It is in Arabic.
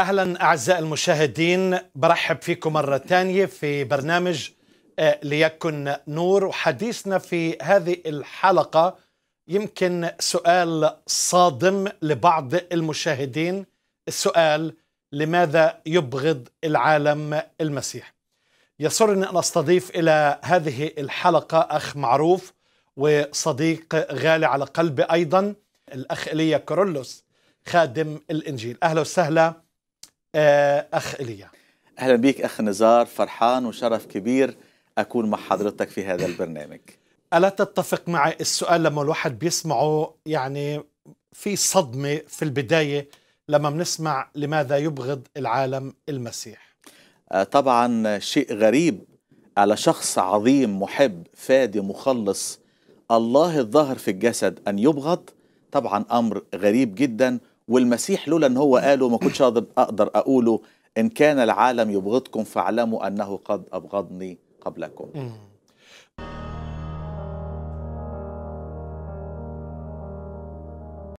اهلا اعزائي المشاهدين برحب فيكم مره ثانيه في برنامج آه، ليكن نور وحديثنا في هذه الحلقه يمكن سؤال صادم لبعض المشاهدين السؤال لماذا يبغض العالم المسيح يسرني ان استضيف الى هذه الحلقه اخ معروف وصديق غالي على قلبي ايضا الاخ ايليا كورولوس خادم الانجيل اهلا وسهلا آه، أخ إيليا أهلا بك أخ نزار فرحان وشرف كبير أكون مع حضرتك في هذا البرنامج ألا تتفق معي السؤال لما الواحد بيسمعه يعني في صدمة في البداية لما بنسمع لماذا يبغض العالم المسيح آه، طبعا شيء غريب على شخص عظيم محب فادي مخلص الله الظاهر في الجسد أن يبغض طبعا أمر غريب جدا والمسيح لولا ان هو قاله ما كنتش اقدر اقوله ان كان العالم يبغضكم فاعلموا انه قد ابغضني قبلكم